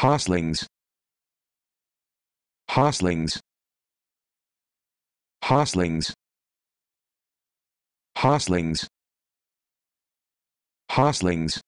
Hostlings. Hostlings. Hostlings. Hostlings. Hostlings.